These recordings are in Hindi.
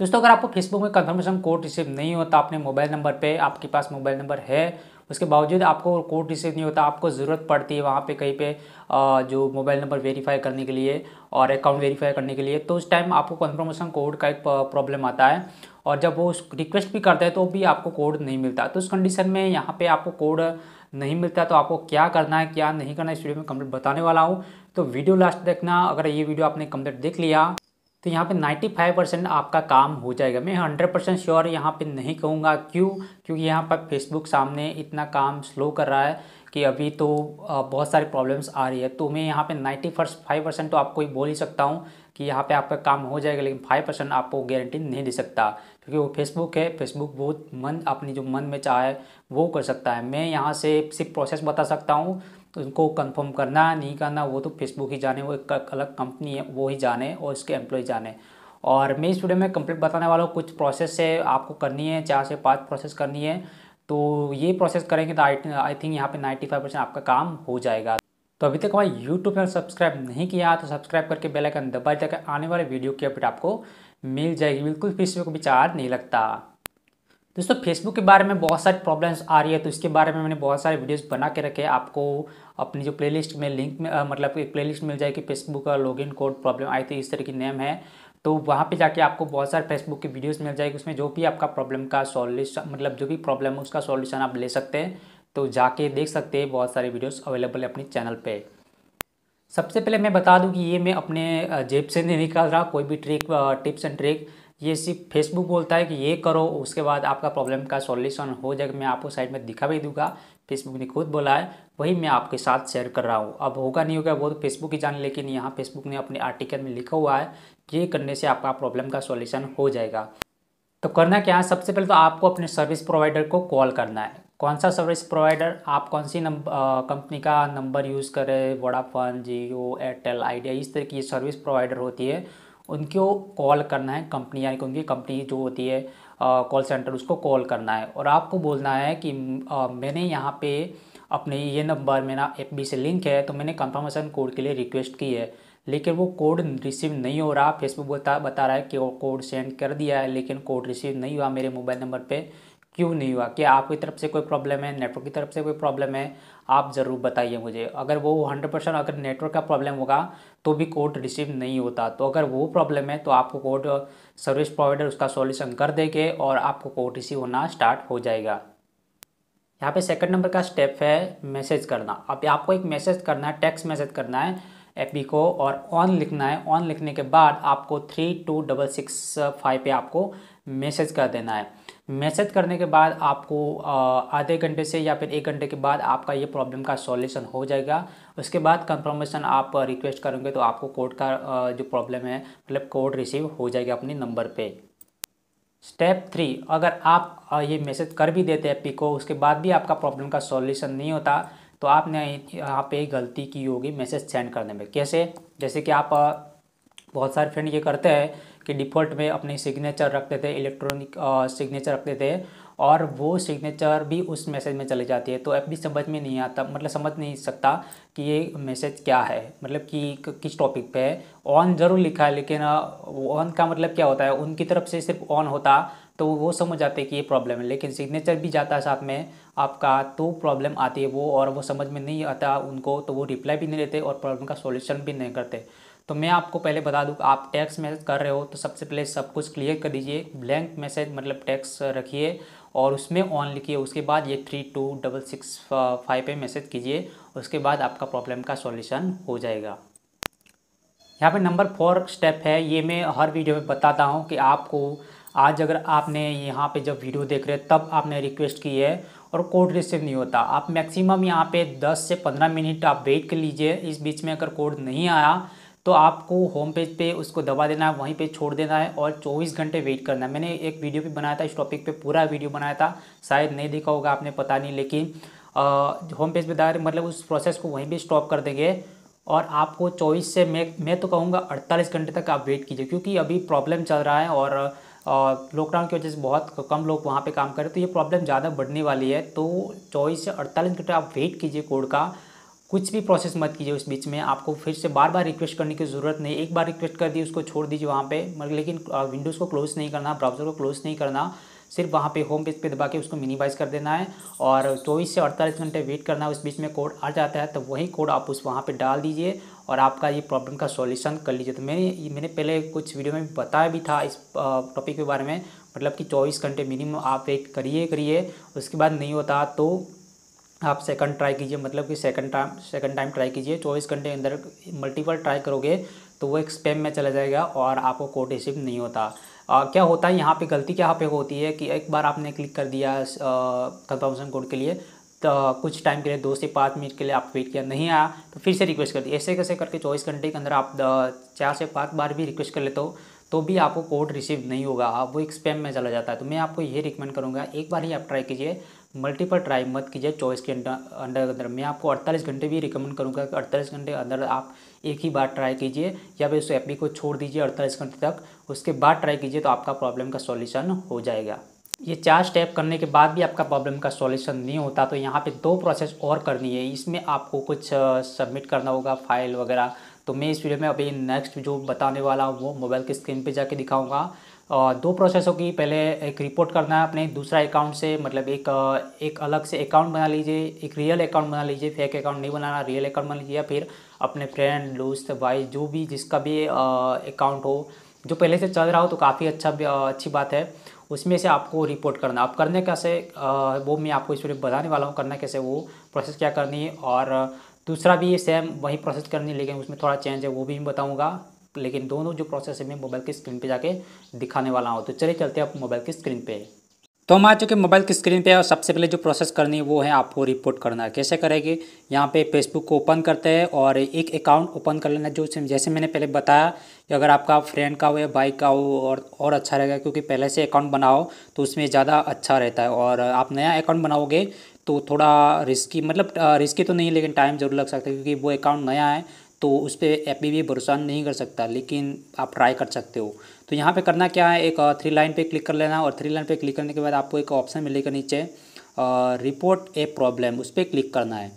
दोस्तों अगर आपको फेसबुक में कन्फर्मेशन कोड रिसीव नहीं होता अपने मोबाइल नंबर पे आपके पास मोबाइल नंबर है उसके बावजूद आपको कोड रिसीव नहीं होता आपको ज़रूरत पड़ती है वहाँ पे कहीं पे जो मोबाइल नंबर वेरीफाई करने के लिए और अकाउंट वेरीफाई करने के लिए तो उस टाइम आपको कन्फर्मेशन कोड का एक प्रॉब्लम आता है और जब वो रिक्वेस्ट भी करता है तो भी आपको कोड नहीं मिलता तो उस कंडीशन में यहाँ पे आपको कोड नहीं मिलता तो आपको क्या करना है क्या नहीं करना है इस वीडियो में कंप्लीट बताने वाला हूँ तो वीडियो लास्ट देखना अगर ये वीडियो आपने कंप्लीट देख लिया तो यहाँ पे 95 परसेंट आपका काम हो जाएगा मैं 100 परसेंट श्योर यहाँ पे नहीं कहूँगा क्यों क्योंकि यहाँ पर फेसबुक सामने इतना काम स्लो कर रहा है कि अभी तो बहुत सारी प्रॉब्लम्स आ रही है तो मैं यहाँ पे नाइन्टी फर्स्ट फाइव परसेंट तो आपको ही बोल ही सकता हूँ कि यहाँ पे आपका काम हो जाएगा लेकिन फाइव परसेंट आपको गारंटी नहीं दे सकता क्योंकि वो फेसबुक है फेसबुक बहुत मन अपनी जो मन में चाहे वो कर सकता है मैं यहाँ से सिर्फ प्रोसेस बता सकता हूँ तो उनको कंफर्म करना नहीं करना वो तो फेसबुक ही जाने वो एक अलग कंपनी है वो ही जाने और उसके एम्प्लॉय जाने और मैं इस वीडियो में कंप्लीट बताने वाला हूँ कुछ प्रोसेस है आपको करनी है चार से पाँच प्रोसेस करनी है तो ये प्रोसेस करेंगे तो आई आई थिंक यहाँ पे फाइव परसेंट आपका काम हो जाएगा तो अभी तक हमारे यूट्यूब चैनल सब्सक्राइब नहीं किया तो सब्सक्राइब करके बेल आइकन जाकर आने वाले वीडियो की अपडेट आपको मिल जाएगी बिल्कुल फिर से कोई विचार नहीं लगता दोस्तों फेसबुक के बारे में बहुत सारी प्रॉब्लम्स आ रही है तो इसके बारे में मैंने बहुत सारे वीडियोस बना के रखे हैं आपको अपनी जो प्लेलिस्ट में लिंक में आ, मतलब प्लेलिस्ट मिल जाएगी फेसबुक का लॉगिन कोड प्रॉब्लम आई थी इस तरह की नेम है तो वहाँ पे जाके आपको बहुत सारे फेसबुक की वीडियोज़ मिल जाएगी उसमें जो भी आपका प्रॉब्लम का सॉल्यूशन मतलब जो भी प्रॉब्लम है उसका सॉल्यूशन आप ले सकते हैं तो जाके देख सकते हैं बहुत सारे वीडियोज़ अवेलेबल है अपने चैनल पर सबसे पहले मैं बता दूँ कि ये मैं अपने जेब से नहीं निकाल रहा कोई भी ट्रिक टिप्स एंड ट्रिक ये सिर्फ फेसबुक बोलता है कि ये करो उसके बाद आपका प्रॉब्लम का सॉल्यूशन हो जाएगा मैं आपको साइड में दिखा भी दूंगा फेसबुक ने खुद बोला है वही मैं आपके साथ शेयर कर रहा हूँ अब होगा नहीं होगा वो तो फेसबुक ही जाने लेकिन यहाँ फेसबुक ने अपने आर्टिकल में लिखा हुआ है ये करने से आपका प्रॉब्लम का सॉल्यूशन हो जाएगा तो करना क्या है सबसे पहले तो आपको अपने सर्विस प्रोवाइडर को कॉल करना है कौन सा सर्विस प्रोवाइडर आप कौन सी कंपनी का नंबर यूज़ करें वोडाफोन जियो एयरटेल आइडिया इस तरह की सर्विस प्रोवाइडर होती है उनको कॉल करना है कंपनी यानी कि उनकी कंपनी जो होती है कॉल सेंटर उसको कॉल करना है और आपको बोलना है कि आ, मैंने यहाँ पे अपने ये नंबर मेरा एफ से लिंक है तो मैंने कंफर्मेशन कोड के लिए रिक्वेस्ट की है लेकिन वो कोड रिसीव नहीं हो रहा फेसबुक बता बता रहा है कि वो कोड सेंड कर दिया है लेकिन कोड रिसीव नहीं हुआ मेरे मोबाइल नंबर पे क्यों नहीं हुआ क्या आपकी तरफ से कोई प्रॉब्लम है नेटवर्क की तरफ से कोई प्रॉब्लम है आप ज़रूर बताइए मुझे अगर वो हंड्रेड परसेंट अगर नेटवर्क का प्रॉब्लम होगा तो भी कोड रिसीव नहीं होता तो अगर वो प्रॉब्लम है तो आपको कोड सर्विस प्रोवाइडर उसका सॉल्यूशन कर देंगे और आपको कोड रिसीव होना स्टार्ट हो जाएगा यहाँ पे सेकंड नंबर का स्टेप है मैसेज करना अब आपको एक मैसेज करना है टेक्स मैसेज करना है एफ को और ऑन लिखना है ऑन लिखने के बाद आपको three two double six five पे आपको मैसेज कर देना है मैसेज करने के बाद आपको आधे घंटे से या फिर एक घंटे के बाद आपका ये प्रॉब्लम का सॉल्यूशन हो जाएगा उसके बाद कंफर्मेशन आप रिक्वेस्ट करेंगे तो आपको कोड का जो प्रॉब्लम है मतलब कोड रिसीव हो जाएगा अपने नंबर पे स्टेप थ्री अगर आप ये मैसेज कर भी देते हैं पिको उसके बाद भी आपका प्रॉब्लम का सॉल्यूशन नहीं होता तो आपने यहाँ पे गलती की होगी मैसेज सेंड करने में कैसे जैसे कि आप बहुत सारे फ्रेंड ये करते हैं कि डिफ़ॉल्ट में अपने सिग्नेचर रखते थे इलेक्ट्रॉनिक सिग्नेचर रखते थे और वो सिग्नेचर भी उस मैसेज में चले जाती है तो अब भी समझ में नहीं आता मतलब समझ नहीं सकता कि ये मैसेज क्या है मतलब कि किस टॉपिक पे है ऑन ज़रूर लिखा है लेकिन ऑन का मतलब क्या होता है उनकी तरफ से सिर्फ ऑन होता तो वो समझ जाते कि ये प्रॉब्लम है लेकिन सिग्नेचर भी जाता है साथ में आपका तो प्रॉब्लम आती है वो और वो समझ में नहीं आता उनको तो वो रिप्लाई भी नहीं देते और प्रॉब्लम का सॉल्यूशन भी नहीं करते तो मैं आपको पहले बता दूँ आप टैक्स मैसेज कर रहे हो तो सबसे पहले सब कुछ क्लियर कर दीजिए ब्लैंक मैसेज मतलब टैक्स रखिए और उसमें ऑन लिखिए उसके बाद ये three two double six five पे मैसेज कीजिए उसके बाद आपका प्रॉब्लम का सॉल्यूशन हो जाएगा यहाँ पे नंबर फोर स्टेप है ये मैं हर वीडियो में बताता हूँ कि आपको आज अगर आपने यहाँ पे जब वीडियो देख रहे तब आपने रिक्वेस्ट की है और कोड रिसीव नहीं होता आप मैक्सिमम यहाँ पे 10 से 15 मिनट आप वेट कर लीजिए इस बीच में अगर कोड नहीं आया तो आपको होम पेज पे उसको दबा देना है वहीं पे छोड़ देना है और 24 घंटे वेट करना है मैंने एक वीडियो भी बनाया था इस टॉपिक पे पूरा वीडियो बनाया था शायद नहीं देखा होगा आपने पता नहीं लेकिन होम पेज पे दायर मतलब उस प्रोसेस को वहीं पर स्टॉप कर देंगे और आपको चौबीस से मैं मैं तो कहूँगा अड़तालीस घंटे तक आप वेट कीजिए क्योंकि अभी प्रॉब्लम चल रहा है और लॉकडाउन की वजह से बहुत कम लोग वहाँ पे काम कर रहे तो ये प्रॉब्लम ज़्यादा बढ़ने वाली है तो चौबीस से अड़तालीस घंटे आप वेट कीजिए कोड का कुछ भी प्रोसेस मत कीजिए उस बीच में आपको फिर से बार बार रिक्वेस्ट करने की ज़रूरत नहीं एक बार रिक्वेस्ट कर दी उसको छोड़ दीजिए वहाँ पे मगर लेकिन विंडोज़ को क्लोज नहीं करना ब्राउज़र को क्लोज नहीं करना सिर्फ वहाँ पे होम पेज पे दबा के उसको मिनिमाइज़ कर देना है और चौबीस से अड़तालीस घंटे वेट करना है उस बीच में कोड आ जाता है तो वही कोड आप उस वहाँ पर डाल दीजिए और आपका ये प्रॉब्लम का सॉल्यूशन कर लीजिए तो मैंने मैंने पहले कुछ वीडियो में बताया भी था इस टॉपिक के बारे में मतलब कि चौबीस घंटे मिनिमम आप वेट करिए करिए उसके बाद नहीं होता तो आप सेकंड ट्राई कीजिए मतलब कि second time second time try कीजिए चौबीस घंटे के अंदर मल्टीपल ट्राई करोगे तो वो एक स्पेम में चला जाएगा और आपको कोड रिसीव नहीं होता आ, क्या होता है यहाँ पे गलती क्या पे होती है कि एक बार आपने क्लिक कर दिया कंफर्मेशन कोड के लिए तो कुछ टाइम के लिए दो से पाँच मिनट के लिए आप वेट किया नहीं आया तो फिर से रिक्वेस्ट कर दिया ऐसे कैसे करके चौबीस घंटे के अंदर आप चार से पाँच बार भी रिक्वेस्ट कर लेते हो तो भी आपको कोड रिसीव नहीं होगा आप वो एक स्पैम में चला जाता है तो मैं आपको ये रिकमेंड करूँगा एक बार ही आप ट्राई कीजिए मल्टीपल ट्राई मत कीजिए चॉइस के अंडर अंदर मैं आपको 48 घंटे भी रिकमेंड करूँगा कि अड़तालीस घंटे अंदर आप एक ही बार ट्राई कीजिए या फिर उस एप को छोड़ दीजिए अड़तालीस घंटे तक उसके बाद ट्राई कीजिए तो आपका प्रॉब्लम का सॉल्यूशन हो जाएगा ये चार स्टेप करने के बाद भी आपका प्रॉब्लम का सॉल्यूशन नहीं होता तो यहाँ पे दो प्रोसेस और करनी है इसमें आपको कुछ सबमिट करना होगा फाइल वगैरह तो मैं इस वीडियो में अभी नेक्स्ट जो बताने वाला हूँ वो मोबाइल की स्क्रीन पे जाके दिखाऊंगा और दो प्रोसेसों की पहले एक रिपोर्ट करना है अपने दूसरा अकाउंट से मतलब एक एक अलग से अकाउंट बना लीजिए एक रियल अकाउंट बना लीजिए फेक अकाउंट नहीं बनाना रियल अकाउंट बना लीजिए या फिर अपने फ्रेंड दोस्त भाई जो भी जिसका भी अकाउंट हो जो पहले से चल रहा हो तो काफ़ी अच्छा अच्छी बात है उसमें से आपको रिपोर्ट करना आप करने कैसे वो मैं आपको इस वीडियो बताने वाला हूँ करना कैसे वो प्रोसेस क्या करनी है और दूसरा भी ये सेम वही प्रोसेस करनी लेकिन उसमें थोड़ा चेंज है वो भी मैं बताऊँगा लेकिन दोनों जो प्रोसेस है मैं मोबाइल की स्क्रीन पे जाके दिखाने वाला हूँ तो चले चलते हैं आप मोबाइल की स्क्रीन पे तो हम आ चुके मोबाइल की स्क्रीन पे और सबसे पहले जो प्रोसेस करनी है वो है आपको रिपोर्ट करना है कैसे करेंगे यहाँ पे फेसबुक को ओपन करते हैं और एक अकाउंट ओपन कर लेना जो जैसे मैंने पहले बताया कि अगर आपका फ्रेंड का हो या भाई का हो और और अच्छा रहेगा क्योंकि पहले से अकाउंट बनाओ तो उसमें ज़्यादा अच्छा रहता है और आप नया अकाउंट बनाओगे तो थोड़ा रिस्की मतलब रिस्की तो नहीं है लेकिन टाइम ज़रूर लग सकता है क्योंकि वो अकाउंट नया है तो उस पर एप भी भरोसा नहीं कर सकता लेकिन आप ट्राई कर सकते हो तो यहाँ पे करना क्या है एक थ्री लाइन पे क्लिक कर लेना और थ्री लाइन पे क्लिक करने के बाद आपको एक ऑप्शन मिलेगा नीचे रिपोर्ट ए प्रॉब्लम उस पर क्लिक करना है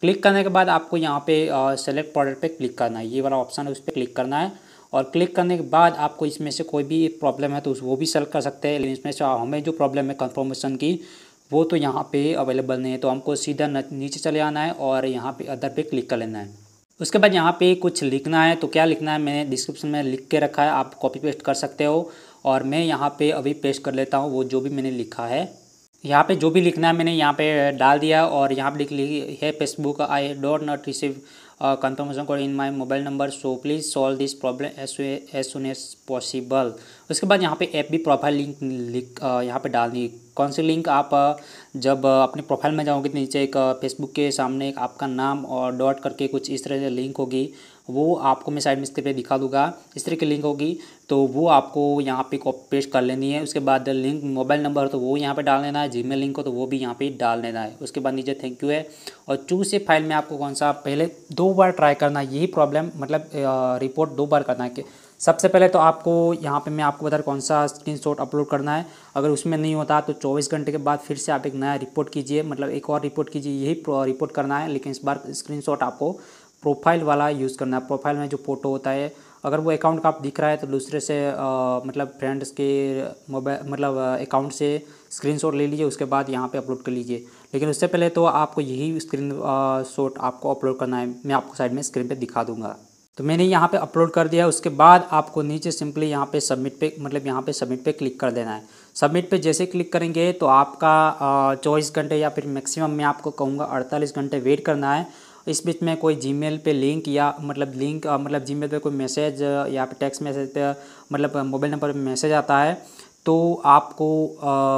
क्लिक करने के बाद आपको यहाँ पे सेलेक्ट प्रोडक्ट पे क्लिक करना है ये वाला ऑप्शन है उस पर क्लिक करना है और क्लिक करने के बाद आपको इसमें से कोई भी प्रॉब्लम है तो वो भी सेलेक्ट कर सकते हैं लेकिन इसमें से हमें जो प्रॉब्लम है कन्फर्मेशन की वो तो यहाँ पे अवेलेबल नहीं है तो हमको सीधा नीचे चले आना है और यहाँ पे अदर पे क्लिक कर लेना है उसके बाद यहाँ पे कुछ लिखना है तो क्या लिखना है मैंने डिस्क्रिप्शन में लिख के रखा है आप कॉपी पेस्ट कर सकते हो और मैं यहाँ पे अभी पेस्ट कर लेता हूँ वो जो भी मैंने लिखा है यहाँ पे जो भी लिखना है मैंने यहाँ पे डाल दिया और यहाँ पे लिख ली है Facebook I don't not receive confirmation code in my mobile number so please solve this problem as as soon as possible उसके बाद यहाँ पे एप भी प्रोफाइल लिंक लिंक यहाँ पे डालनी कौन सी लिंक आप uh, जब uh, अपने प्रोफाइल में जाओगे तो नीचे एक फेसबुक uh, के सामने एक आपका नाम और डॉट करके कुछ इस तरह से लिंक होगी वो आपको मैं साइड में इसके पे दिखा दूंगा इस तरह की लिंक होगी तो वो आपको यहाँ पे कॉपी पेस्ट कर लेनी है उसके बाद लिंक मोबाइल नंबर तो वो यहाँ पे डाल लेना है जीमेल लिंक हो तो वो भी यहाँ पे डाल लेना है उसके बाद नीचे थैंक यू है और चूज से फाइल में आपको कौन सा पहले दो बार ट्राई करना है यही प्रॉब्लम मतलब रिपोर्ट दो बार करना है कि सबसे पहले तो आपको यहाँ पे मैं आपको बता कौन सा स्क्रीन अपलोड करना है अगर उसमें नहीं होता तो 24 घंटे के बाद फिर से आप एक नया रिपोर्ट कीजिए मतलब एक और रिपोर्ट कीजिए यही रिपोर्ट करना है लेकिन इस बार स्क्रीनशॉट आपको प्रोफाइल वाला यूज़ करना है प्रोफाइल में जो फ़ोटो होता है अगर वो अकाउंट का आप दिख रहा है तो दूसरे से आ, मतलब फ्रेंड्स के मोबाइल मतलब अकाउंट से स्क्रीनशॉट ले लीजिए उसके बाद यहाँ पे अपलोड कर लीजिए लेकिन उससे पहले तो आपको यही स्क्रीन शॉट आपको अपलोड करना है मैं आपको साइड में स्क्रीन पे दिखा दूंगा तो मैंने यहाँ पे अपलोड कर दिया उसके बाद आपको नीचे सिंपली यहाँ पे सबमिट पे मतलब यहाँ पे सबमिट पे क्लिक कर देना है सबमिट पे जैसे क्लिक करेंगे तो आपका चौबीस घंटे या फिर मैक्सिमम मैं आपको कहूँगा अड़तालीस घंटे वेट करना है इस बीच में कोई मेल पर लिंक या मतलब लिंक मतलब मेल पर कोई मैसेज या फिर टेक्स्ट मैसेज पर मतलब मोबाइल नंबर पर मैसेज आता है तो आपको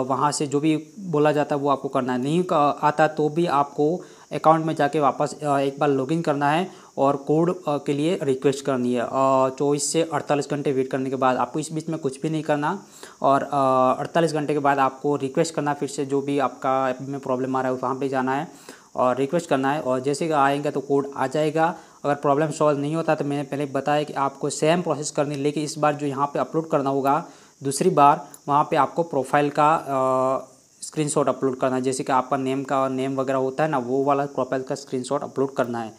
वहाँ से जो भी बोला जाता है वो आपको करना है नहीं आता तो भी आपको अकाउंट में जाके वापस एक बार लॉगिन करना है और कोड के लिए रिक्वेस्ट करनी है चौबीस से अड़तालीस घंटे वेट करने के बाद आपको इस बीच में कुछ भी नहीं करना और अड़तालीस घंटे के बाद आपको रिक्वेस्ट करना फिर से जो भी आपका ऐप में प्रॉब्लम आ रहा है वहाँ पर जाना है और रिक्वेस्ट करना है और जैसे कि आएगा तो कोड आ जाएगा अगर प्रॉब्लम सॉल्व नहीं होता तो मैंने पहले बताया कि आपको सेम प्रोसेस करनी लेकिन इस बार जो यहाँ पे अपलोड करना होगा दूसरी बार वहाँ पे आपको प्रोफाइल का शॉट अपलोड करना है जैसे कि आपका नेम का नेम वगैरह होता है ना वो वाला प्रोफाइल का शॉट अपलोड करना है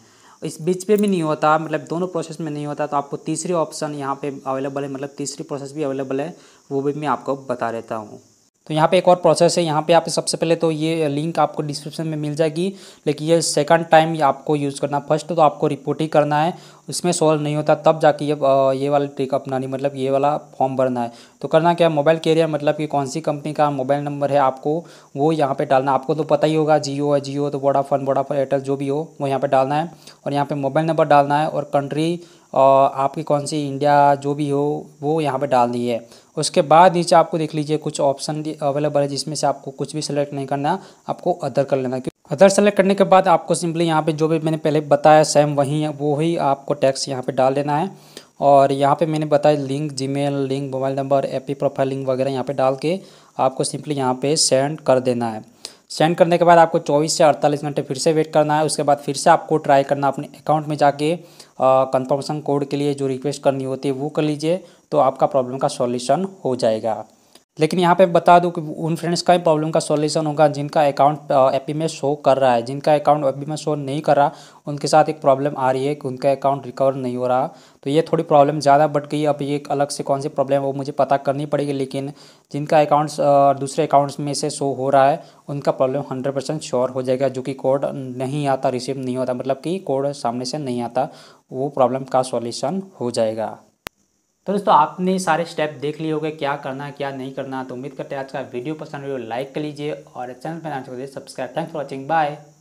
इस बीच पे भी नहीं होता मतलब दोनों प्रोसेस में नहीं होता तो आपको तीसरी ऑप्शन यहाँ पे अवेलेबल है मतलब तीसरी प्रोसेस भी अवेलेबल है वो भी मैं आपको बता देता हूँ तो यहाँ पे एक और प्रोसेस है यहाँ पे आप सबसे पहले तो ये लिंक आपको डिस्क्रिप्शन में मिल जाएगी लेकिन ये सेकंड टाइम आपको यूज़ करना फर्स्ट तो आपको रिपोर्ट ही करना है उसमें सॉल्व नहीं होता तब जाके ये ये वाला ट्रिक अपनानी मतलब ये वाला फॉर्म भरना है तो करना क्या मोबाइल कैरियर मतलब कि कौन सी कंपनी का मोबाइल नंबर है आपको वो यहाँ पर डालना आपको तो पता ही होगा जियो है जियो तो वोडाफोन वोडाफोन एयरटेल जो भी हो वो यहाँ पर डालना है और यहाँ पर मोबाइल नंबर डालना है और कंट्री आपकी कौन सी इंडिया जो भी हो वो यहाँ पर डालनी है उसके बाद नीचे आपको देख लीजिए कुछ ऑप्शन अवेलेबल है जिसमें से आपको कुछ भी सिलेक्ट नहीं करना आपको अदर कर लेना है अदर सेलेक्ट करने के बाद आपको सिंपली यहाँ पे जो भी मैंने पहले बताया सेम वही है वो ही आपको टैक्स यहाँ पे डाल देना है और यहाँ पे मैंने बताया link Gmail link mobile number app profile link वगैरह यहाँ पे डाल के आपको सिंपली यहाँ पे सेंड कर देना है सेंड करने के बाद आपको 24 से 48 घंटे फिर से वेट करना है उसके बाद फिर से आपको ट्राई करना अपने अकाउंट में जाके कंफर्मेशन कोड के लिए जो रिक्वेस्ट करनी होती है वो कर लीजिए तो आपका प्रॉब्लम का सॉल्यूशन हो जाएगा लेकिन यहाँ पे बता दूँ कि उन फ्रेंड्स का ही प्रॉब्लम का सॉल्यूशन होगा जिनका अकाउंट एपी में शो कर रहा है जिनका अकाउंट एपी में शो नहीं कर रहा उनके साथ एक प्रॉब्लम आ रही है कि उनका अकाउंट रिकवर नहीं हो रहा तो ये थोड़ी प्रॉब्लम ज़्यादा बढ़ गई अब ये एक अलग से कौन सी प्रॉब्लम है वो मुझे पता करनी पड़ेगी लेकिन जिनका अकाउंट्स दूसरे अकाउंट्स में से शो हो रहा है उनका प्रॉब्लम हंड्रेड परसेंट श्योर हो जाएगा जो कि कोड नहीं आता रिसीव नहीं होता मतलब कि कोड सामने से नहीं आता वो प्रॉब्लम का सॉल्यूशन हो जाएगा तो दोस्तों आपने सारे स्टेप देख लिए होंगे क्या करना है क्या नहीं करना तो उम्मीद करते हैं आज का वीडियो पसंद हो लाइक तो कर लीजिए और चैनल पर subscribe thanks for watching bye